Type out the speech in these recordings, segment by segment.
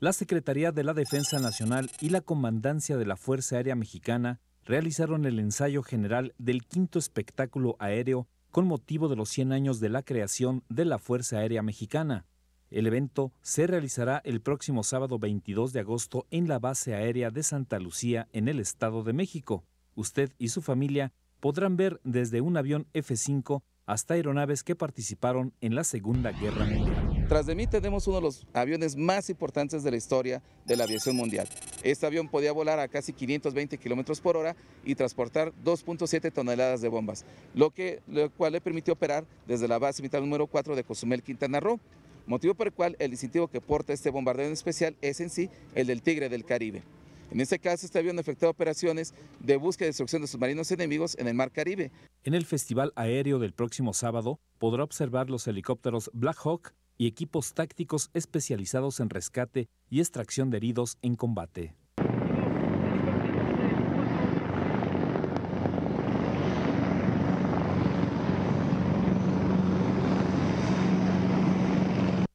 la Secretaría de la Defensa Nacional y la Comandancia de la Fuerza Aérea Mexicana realizaron el ensayo general del quinto espectáculo aéreo con motivo de los 100 años de la creación de la Fuerza Aérea Mexicana. El evento se realizará el próximo sábado 22 de agosto en la base aérea de Santa Lucía en el Estado de México. Usted y su familia podrán ver desde un avión F-5 hasta aeronaves que participaron en la Segunda Guerra Mundial. Tras de mí tenemos uno de los aviones más importantes de la historia de la aviación mundial. Este avión podía volar a casi 520 kilómetros por hora y transportar 2.7 toneladas de bombas, lo, que, cual le permitió operar desde la base militar número 4 de Cozumel, Quintana Roo, motivo por el cual el distintivo que porta este bombardeo en especial es en sí el del Tigre del Caribe. En este caso, este avión efectuó operaciones de búsqueda y destrucción de submarinos enemigos en el Mar Caribe. En el Festival Aéreo del próximo sábado podrá observar los helicópteros Black Hawk y equipos tácticos especializados en rescate y extracción de heridos en combate.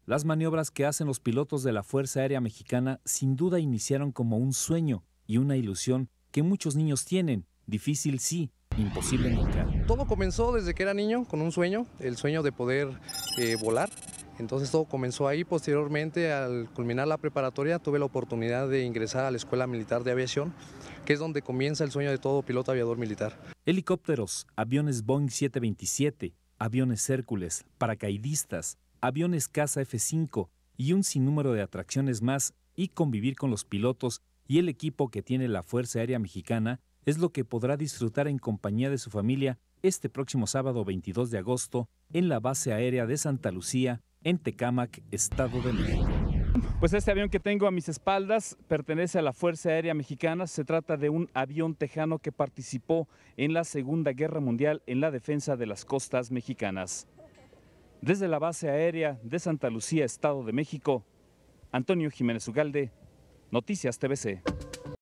Las maniobras que hacen los pilotos de la Fuerza Aérea Mexicana sin duda iniciaron como un sueño y una ilusión que muchos niños tienen, difícil sí, imposible nunca. Todo comenzó desde que era niño con un sueño, el sueño de poder eh, volar. Entonces todo comenzó ahí, posteriormente al culminar la preparatoria tuve la oportunidad de ingresar a la Escuela Militar de Aviación, que es donde comienza el sueño de todo piloto aviador militar. Helicópteros, aviones Boeing 727, aviones Hércules, paracaidistas, aviones Casa F5 y un sinnúmero de atracciones más y convivir con los pilotos y el equipo que tiene la Fuerza Aérea Mexicana es lo que podrá disfrutar en compañía de su familia este próximo sábado 22 de agosto en la base aérea de Santa Lucía en Tecámac, Estado de México. Pues este avión que tengo a mis espaldas pertenece a la Fuerza Aérea Mexicana. Se trata de un avión tejano que participó en la Segunda Guerra Mundial en la defensa de las costas mexicanas. Desde la base aérea de Santa Lucía, Estado de México, Antonio Jiménez Ugalde, Noticias TVC.